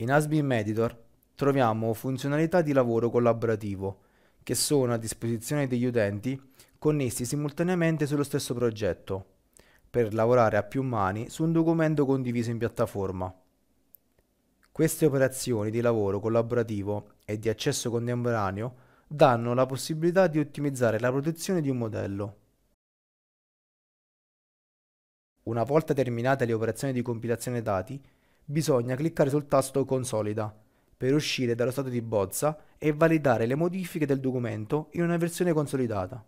In Asbeam Editor troviamo funzionalità di lavoro collaborativo che sono a disposizione degli utenti connessi simultaneamente sullo stesso progetto per lavorare a più mani su un documento condiviso in piattaforma. Queste operazioni di lavoro collaborativo e di accesso contemporaneo danno la possibilità di ottimizzare la produzione di un modello. Una volta terminate le operazioni di compilazione dati, bisogna cliccare sul tasto Consolida per uscire dallo stato di bozza e validare le modifiche del documento in una versione consolidata.